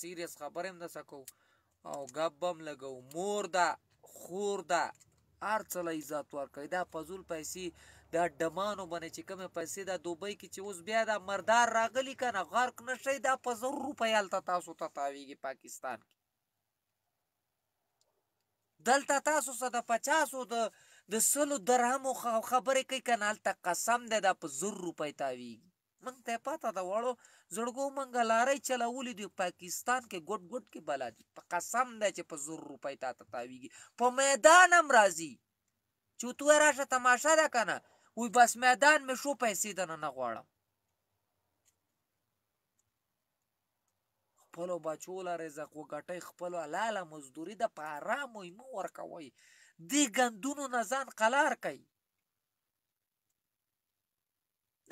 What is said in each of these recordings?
سیریس خبر هم نسه کو او غبم لګو مور دا خور دا ارڅل عزت ورکړي دا فزول پیسې دا ډمانو باندې چې کومه پیسې دا دوبۍ کې چې اوس بیا دا مردار راغلی کنه غرق نشي دا 500 روپیا لته تاسو ته تاویږي پاکستان کې دلته تاسو سره د 50 د د سلو درهم خبرې کوي کنه لته قسم ده دا 500 روپیا تاویږي منګ ته پاته دا وړو زړګو منګ لارې چلاولې دی پاکستان کې ګډ ګډ کې بلا دي په قسم دی چې په زور روپۍ تا ته تاویږي په میدان هم راځي چې تو راشه تماشه ده کنه وی بس میدان مې شو پیسې دنه نه غواړم خپلو بچو له رزق وګټئ خپلو حلاله مزدوري د په ارام مو ورکوئ دې ګندونو نه ځان قلار کوي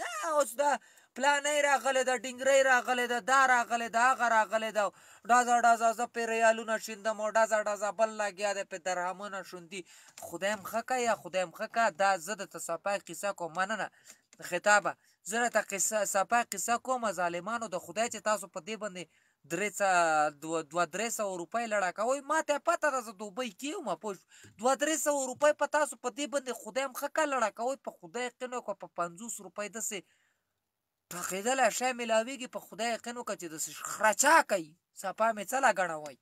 نه اوس دا پلانې راغلی ده ډینګری راغلی ده دا راغلی ده هغه راغلی ده ډازه ډازه زه پې ریالونه شیندم او ډازه ډازه بل لګیا دی پې درهمونه شوندي خدای م ښه که یا خدای م ښه که دا زه درته سپی قیصه کوم مننه خطابه زه درته سپی قیصه کوم ظالمانو د خدای چې تاسو په دې باندې درې دو دو درې سو روپۍ لړا کوي ما ته پته ده زه دوبۍ کې یم په دو درې سو روپۍ په تاسو په دې باندې خدای مخه کا لړا کوي په خدای قینو کو په 500 روپۍ دسه ټخېدل شې ملاويږي په خدای قینو کې د خرچا کوي صفه مې چلا غنوي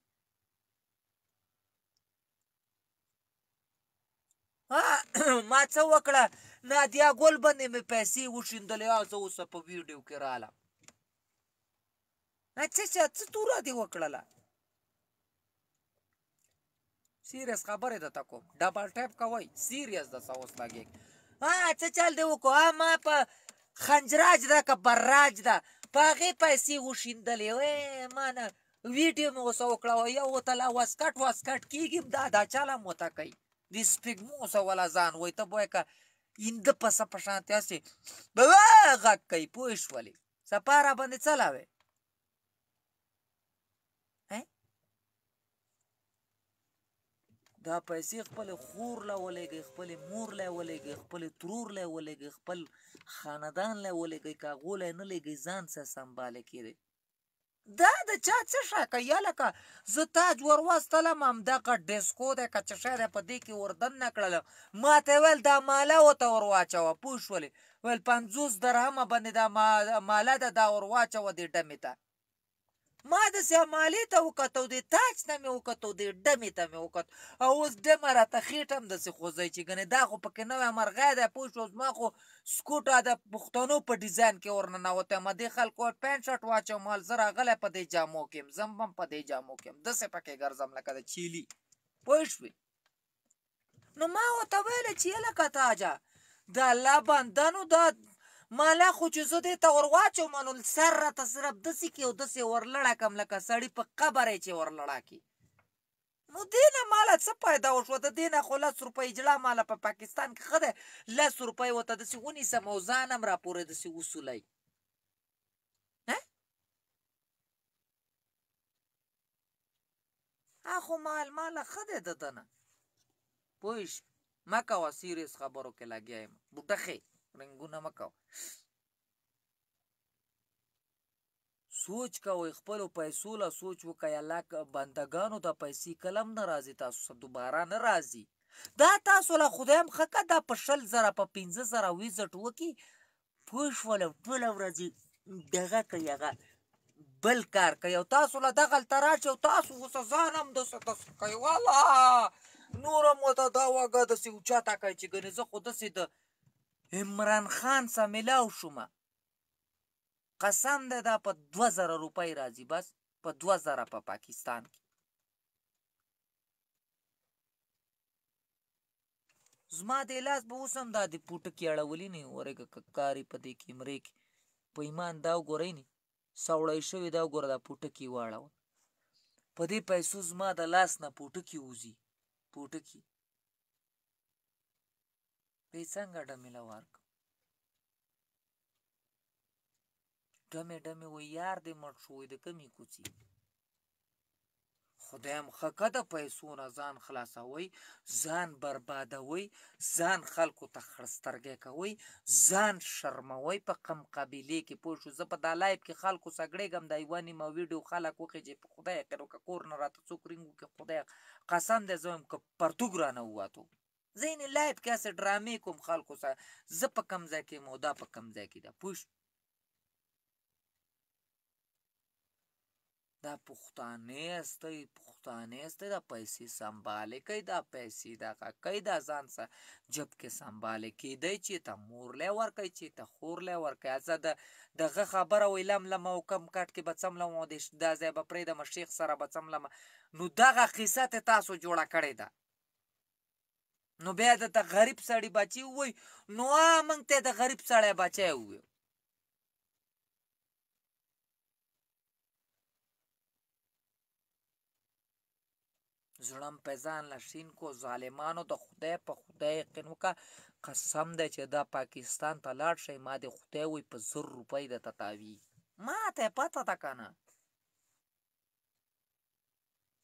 ما څه وکړه نادیا ګول باندې مې پیسې وشیندلې او زه اوس په ویډیو کې رااله اچھا اچھا څه توره دې وکړله سیریس خبرې درته کوم ډبل ټایپ کوئ سیریس درته اوس لګېږ ها څه چل دې وکړو ما په خنجراج ده که براج ده په هغې پیسې وشیندلې وی ما نه ویډیو مې اوسه وکړه یو ورته لا واسکټ واسکټ کېږم دا دا چاله مو ته کوي د سپېږمو اوسه ولا ځان وایي ته بویه که اینده پسه په شان تیاسې غږ کوي پوه شولې سپاره باندې څه لاوې دا پیسې خپل خور لا ولېږي خپل مور لا ولېږي خپل ترور لا ولېږي خپل خاندان لا ولېږي کاغول نه لېږي ځان سره سنبال کړي دا د چا څه شاکه یا لکه زه تاج وروستلم همدا که ډیسکو دی که څه شی دی په دې کې وردن نه کړل ما ته ویل دا ماله ورته ور واچوه پوه شولې ویل پنځوس درهمه باندې دا ماله ده دا ور واچوه دې ډمې ته ما د سیمالې ته وکتو د تاج ته مې وکتو د ډمې ته مې وکتو او اوس ډمه راته خېټه هم داسې خوځئ چې ګنې دا خو پکې نوی مرغی دی پوه شو زما خو سکوټه د پښتنو په ډیزاین کې ور ننوتی یم دې خلکو پینټ شرټ واچوم مال زه راغلی په دې جامو کې یم زم هم په دې جامو کې یم داسې پکې ګرځم لکه د چیلي پوه شوې نو ما ورته ویلې چې هلکه تاجه د الله بنده نو دا مالا خو چې زه دې ته ور واچوم نو سر راته صرف داسې کي او داسې ورلړه کم لکه سړي په قبر یې چې ورلړه کي نو دې نه مالا څه پیدا وشوه د دې نه خو لس روپۍ جلا مالا په پا پاکستان کې ښه دی لس روپۍ ورته داسې ونیسم او ځان هم راپورې داسې وسولی اخو مال مال خده ددنه پویش ما کا وسیریس خبرو کې لګیا یم بوټخه رنگونه مکو سوچ کوئ خپل پیسو له سوچ وکړئ الله بندگانو د پیسې کلم نه راځي تاسو دوباره نه راځي دا تاسو له خدای هم خکه دا په شل زره په پنځه زره ویزټ وکړي پوه شولم ټوله ورځ دغه کوي هغه بل کار کوي او تاسو له دغلته راشئ او تاسو غوسه ځان هم داسې داسې کوي والله نور هم ورته دا وږه داسې اوچاته کوي چې ګنې زه خو داسې د عمران خان سره ملاو شومه قسم ده دا په 2000 روپۍ راځي بس په 2000 په پاکستان کې زما د لاس به اوس هم دا د پوټه کې اړولې نه ورګه ککاري په دې کې مرې کې په ایمان دا وګورئ نه سوړی شوی دا وګوره دا پوټه کې واړوه په دې پیسو زما د لاس نه پوټه کې وځي پوټه کې دوی څنګه ډمې له ورکړم ډمې ډمې وایي یار دې مړ شوی د کمې کوڅې خدای هم ښه د پیسو نه ځان خلاصوي ځان بربادوي ځان خلکو ته خړسترګی کوي ځان شرموي په قم قبیلې کې پوه شو زه په دا لایب کې خلکو سګړېږم دا یوه نیمه ویډیو خلک وښي چې په خدای که کور نه راته څوک رینګ وکړي خدای قسم دی زه یم که پرتوګ رانه ووتو زه یې لایب کې اسې ډرامې کوم خلکو سره زه په کم ځای کې یم دا په کم ځای کې ده پوه دا پښتانه استی پښتانه استی دا پیسې سمبالې کوي دا پیسې دغه کوي دا ځان سه جب کې سمبالې کیدی چې ته مور لی ورکوي چې ته خور لی ورکوي زه د دغه خبره وی لم لمه او کم کټ کې به څملم او دا ځای به پرېږدم شیخ سره به څملم نو دغه قیصه تاسو جوړه کړې ده نو بیا د ته غریب سړی بچی وای نو موږ ته د غریب سړی بچی وای زړم پیزان لشین کو ظالمانو د خدای په خدای یقین وکا قسم دی چې دا پاکستان ته لاړ شي ما د خدای وای په زر روپۍ د تتاوی ما ته پته ده کنه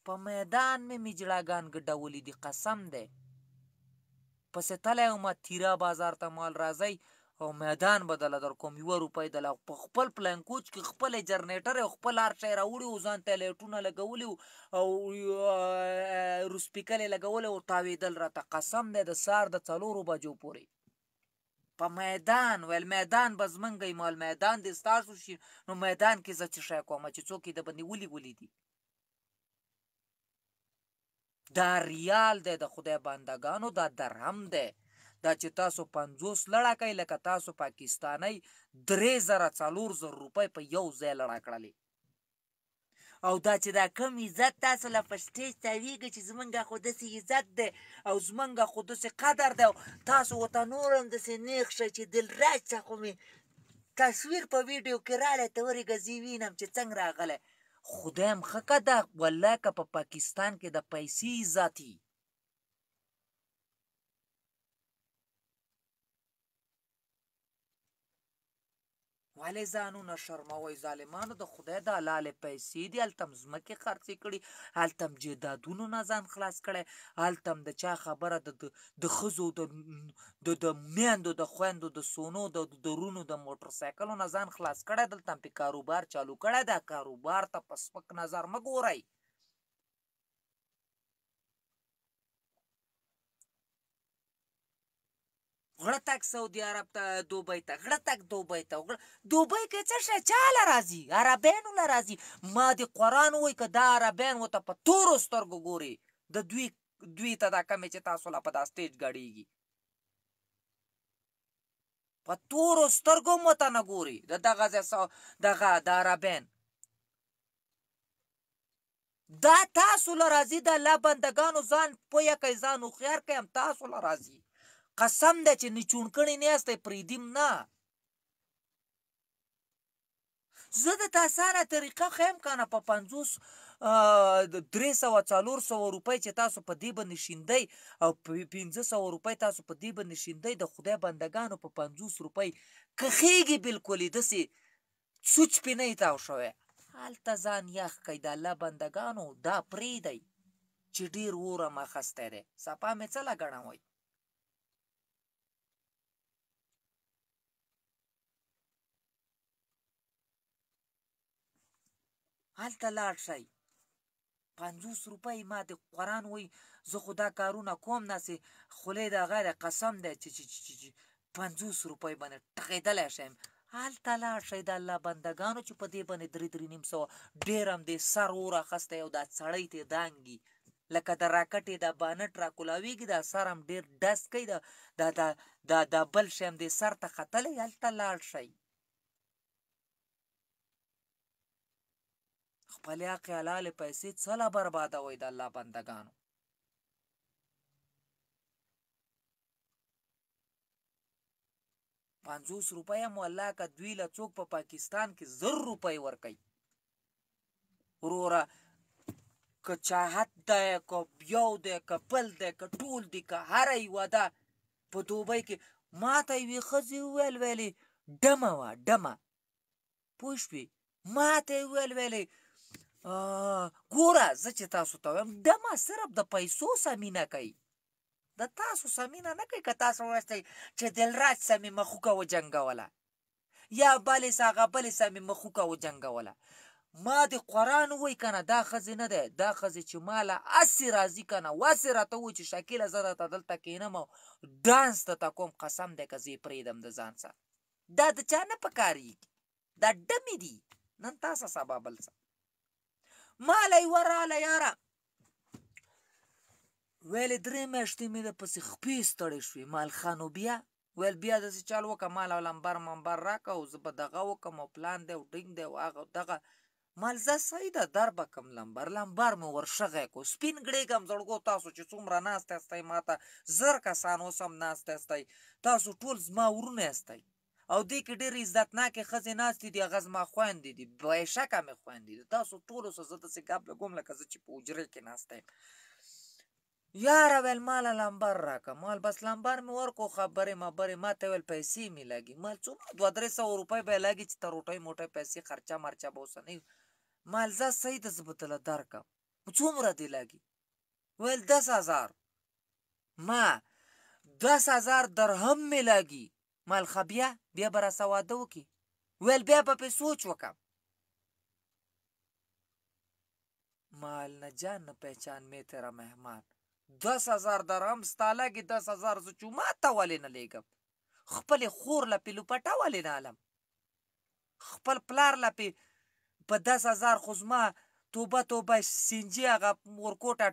په میدان مې می میجړاګان ګډولې دي قسم دی پسې تله او ما تیرا بازار ته مال راځي او میدان بدل در کوم یو روپۍ د په خپل پلان کوچ کې خپل جنریټر او خپل هر شی راوړي او ځان ته لټونه لګولي او روسپیکل لګول او تاویدل را ته قسم دی د سار د څلورو بجو پورې په میدان ول میدان بزمنګي مال میدان د ستاسو شي نو میدان کې زه چې شای کوم چې څوک د باندې ولي ولي دي دا ریال دی د خدای بندگانو دا درهم دی دا چې تاسو 50 لړه کوي لکه تاسو پاکستانی 3400 روپۍ په یو ځای لړه کړلې او دا چې دا کم عزت تاسو له پښتې تاویږي چې زمونږه خو داسې عزت دی او زمونږه خو داسې قدر دی تاسو ورته نور هم داسې نیغ شئ چې دلرج څه خو مې تصویر په ویډیو کې رالی ته ورېږه زه وینم چې څنګه راغلی خدایم خکه ده والله که په پا پاکستان کې د پیسې ذاتی ولې ځانونه شرموي ظالمانو د خدای د حلالې پیسې دي هلته م ځمکې خرڅې کړي هلته م جدادونو نه ځان خلاص کړی هلته م د چا خبره د د ښځو د د میندو د خویندو د سونو د درونو د موټر سایکلو نه ځان خلاص کړی دلته م پې کاروبار چالو کړی دا کاروبار ته په سپک نظر مه ګورئ غړه تک سعودي عرب ته دوبۍ ته غړه تک دوبۍ ته دوبۍ کې څه شی چا له راځي عربینو له راځي ما د قرآن وایي که دا عربین ورته په تورو سترګو ګوري د دوی دوی ته دا کمې چې تاسو لا په دا سټیج ګډېږي په تورو سترګو مو ته نه ګوري د دغه ځای دغه د عربین دا تاسو له راځي د الله بندګانو ځان پویه کوي ځان هوښیار کوي هم تاسو له راځي قسم ده چې نه چون کړی نه استه پریدیم نه زه د تاسو طریقه خیم کنه په 50 درې سوه څلور سوه روپۍ چې تاسو په دې باندې شیندئ او پنځه سوه روپۍ تاسو په دې باندې شیندئ د خدای بندګانو په پنځوس روپۍ کښېږي بالکل داسې سوچ پې نه تاو شوی هلته ځان یخ کوي د الله بندګانو دا پرېږدئ چې ډېر اور هم اخیستی دی سپا مې څه لګڼه وایي هلته لاړ شئ پنځوس روپۍ ما د قرآن وای زه خو دا کارونه کوم ناسې خولې د غیر قسم دی چې چې چې چې پنځوس روپۍ باندې ټقېدلی شم هلته لاړ شئ د الله بندګانو چې په دې باندې درې درې نیم سوه ډېر هم دې سر وراخستی او دا سړی تې دانګي لکه د راکټې دا بانټ راکولاویږي دا سر هم ډېر ډس کوي دا دا دا دا بل شی هم دې سر ته ختلی هلته لاړ شئ خپلیا خیالال پیسې څله بربادوي د الله بندگانو پنځوس روپۍ مو الله کا دوی له څوک په پا پاکستان کې زر روپۍ ورکي وروره که چاحت دی که یو دی که بل دی که ټول دی که هره یوه ده په دوبۍ کې ما ته یوې ښځې وویل ویلې ډمه وه ډمه پوه شوې ما ته یې وویل ویلې ګوره زه چې تاسو ته وایم دمه صرف د پیسو سمینه کوي د تاسو سمینه نه کوي که تاسو وایستئ چې دلراج سمیمه خوکه وجنګوله یا بلې ساغه بلې سمیمه خوکه وجنګوله ما د قرآن وای کنه دا ښځې نه دی دا ښځې چې ماله هسې راځي که نه واسې راته وایي چې شکیله زه راته دلته کښېنم او ډانس درته کوم قسم دی که زه یې پرېږدم د ځان سره دا د چا نه په کارېږي دا ډمې دي نن تاسه سبا بل څه مالی وراله یاره ویل درې میاشتې مې د پسې خپې ستړی شوې مال خانو بیا ویل بیا داسې چل وکړه مال او لمبر منبر راکړه او زه به دغه وکړم او پلان دی او ډینګ دی او هغه دغه مال زه صحیح ده در به کم لمبر لمبر مې ورشغی کو سپین ګړېږم زړګو تاسو چې څومره ناست یاستئ ما ته زر کسان اوس هم ناست یاستئ تاسو ټول زما ورونه یاستئ او دې کې ډېرې عزتناکې ښځې ناستې دي هغه زما خویندې دي بېشکه مې خویندې دي تاسو ټولو سره زه داسې ګپ لګوم لکه زه چې په حجرې کې ناسته یم یاره ویل ماله لمبر راکه مال بس لمبر مې ورکړو خبرې مبرې ما ته ویل پیسې مې لګي مال څومره دوه درې سوه روپۍ به یې لګي چې ته روټۍ موټۍ پیسې خرچه مرچه به اوسه نه مال زه صحیح ده زه به تله درکړم څومره دې لګي ویل دس هزار ما دس هزار درهم مې لګي مال خبیا بیا به راسه واده وکړي ویل بیا به پې سوچ وکړم مال نه جان نه پہچان مې تیرا مهمان دس هزار درهم ستا لګې دس هزار زه چې ماته ولې نه لیږم خپلې خور له پې لوپټه ولې نه الم خپل پلار له پې په دس هزار خو زما توبه توبه سینجي هغه ورکوټه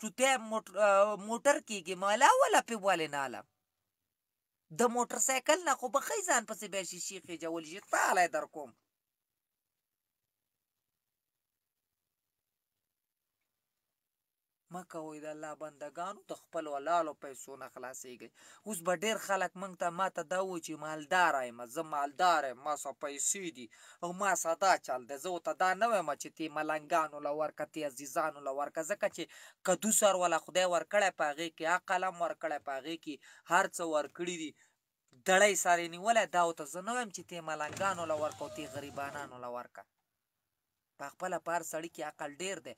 ټوټی موټر کېږي مالا وله پې ولې نه الم د موټر سایکل نه خو بخی ځان پسې بیا شي شیخې جول شي تا در کوم مکوې د الله بندگانو د خپل ولالو پیسو نه خلاصېږي اوس به ډیر خلک مونږ ته ماته دا و چې مالدار یم زه مالدار یم ما سه پیسې دي او ما ساده چل دی زه ته دا نه وایم چې تی ملنګانو له ورکه تی عزیزانو له ورکه ځکه چې کدو سر ولا خدای ورکړی په هغې کې عقلم ورکړی په هغې کې هر څه ورکړي دي دړی ساری نیولی دا ته زه نه وایم چې تی ملنګانو له ورکه او تی غریبانانو له ورکه په خپله په هر سړي کې عقل ډیر دی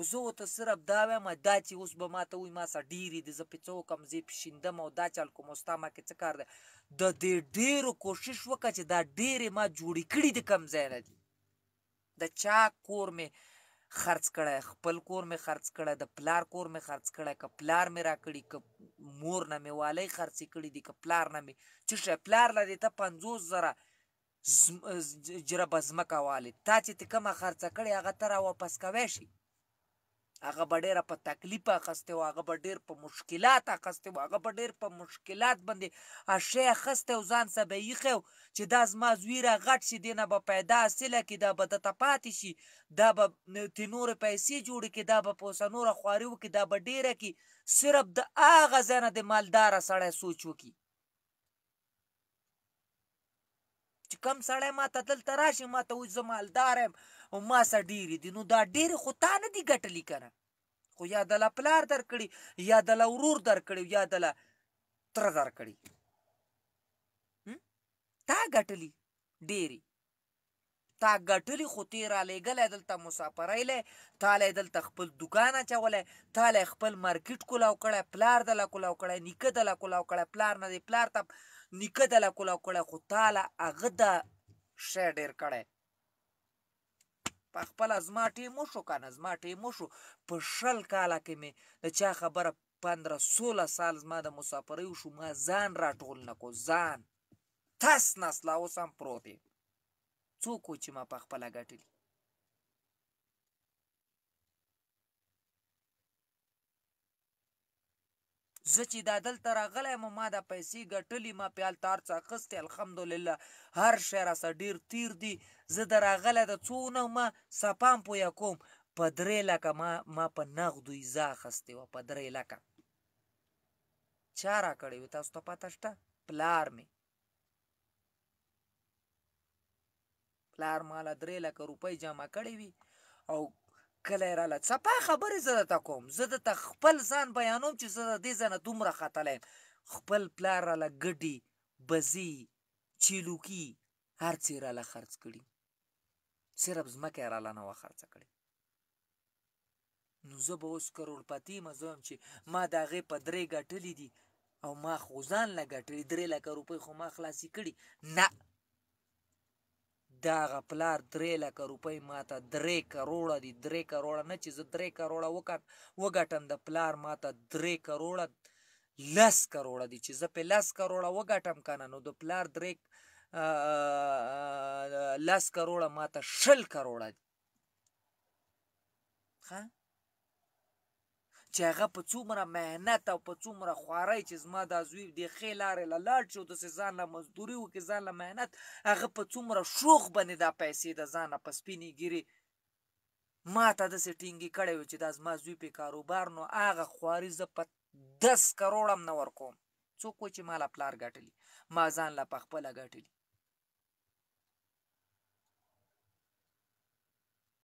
خو زه ورته صرف دا وایم دا چې اوس به ما ته وایي ما سره ډېرې دي زه پې څه وکړم زه یې پېشیندم او دا چل کوم او ستا ما کې څه کار دی د دې ډېرو کوشش وکړه چې دا ډېرې ما جوړې کړي دي کوم ځای نه دي د چا کور مې خرڅ کړی خپل کور مې خرڅ کړی د پلار کور مې خرڅ کړی که پلار مې راکړي که مور نه مې والۍ خرڅې کړي دي که پلار نه مې څه شی پلار له دې ته پنځوس زره جربه ځمکه والې تا چې ته کومه خرڅه کړې هغه ته را واپس کوی شي هغه به ډېره په تکلیف اخیستی و هغه به ډېر په مشکلات اخیستی و هغه به ډېر په مشکلات باندې شی اخیستی و ځان څه به یې و چې دا زما زوی را غټ شي دې نه به پیدا حاصله کړي دا به دته پاتې شي دا به ترې نورې پیسې جوړې کړي دا به په اوسه نوره خواري وکړي دا به ډېره کړي صرف د هغه ځای نه د مالداره سړی سوچ وکړي چې کم سړی ما ته دلته راشي ما ته وایي زه مالدار یم او ما سره ډېرې دي نو دا ډېرې خو تا نه دي ګټلي که خو یا دله پلار در کړي یا دله ورور در کړي یا دله تره در کړي تا ګټلي ډېرې تا ګټلی خو تیر را لېږلی دلته مسافرۍ لی تا لی دلته خپل دوکان اچولی تا لی خپل مارکیټ کولاو کړی پلار دله کولاو کړی نیکه دله کولاو کړی پلار نه دی پلار ته نیکه دله کولاو کړی خو تا له هغه د شی ډېر کړی په خپل زما ټیم شو کنه زما ټیم شو په شل کاله کې مې د چا خبره 15 16 سال زما د مسافرۍ شو ما ځان راټول نکو ځان تاس نسلا اوس هم پروت څوک چې ما په خپل غټلی زه چې دا دلته راغلی یم ما دا پیسې ګټلي ما پې هلته هر څه اخیستې الحمدلله هر شی راسه ډېر تیر دی زه د راغلی د څو ونه ما سپام پویه کوم په درې لکه ما ما په نغدو ایزه اخیستې وه په درې لکه چا راکړې وې تاسو ته پته شته پلار مې پلار ماله درې لکه روپۍ جمع کړې وي او کله رااله څپه خبرې زه درته کوم زه درته خپل ځان بیانوم چې زه د دې ځایه دومره ختلی یم خپل پلار راله ګډې بزې چیلوکي هر څې راله خرڅ کړي صرف ځمکه یې راله نه وه خرڅه کړې نو زه به اوس کروړپتي یم زه یم چې ما د هغې په درې ګټلي دي او ما خو ځان له ګټلي درې لکه روپۍ خو ما خلاصې کړي نه دا غپلار درې لکه روپۍ ماته درې کروڑه دي درې کروڑه نه چې زه درې کروڑه وکټ وګټم د پلار ماته درې کروڑه لس کروڑه دي چې زه په لس کروڑه وګټم کنه نو د پلار درې لس کروڑه ماته شل کروڑه دي ها چې هغه په څومره مهنت او په څومره خوارۍ چې زما دا زوی د ښې لارې له لاړ شي او داسې ځان له مزدوري وکړي ځان له مهنت هغه په څومره شوخ باندې دا پیسې د ځانه په سپینې ګیرې ما ته داسې ټینګې کړی و چې دا زما زوی په کاروبار نو هغه خواري زه په دس کروړم نه ورکوم څوک و چې ما له پلار ګټلي ما ځان له په خپله ګټلي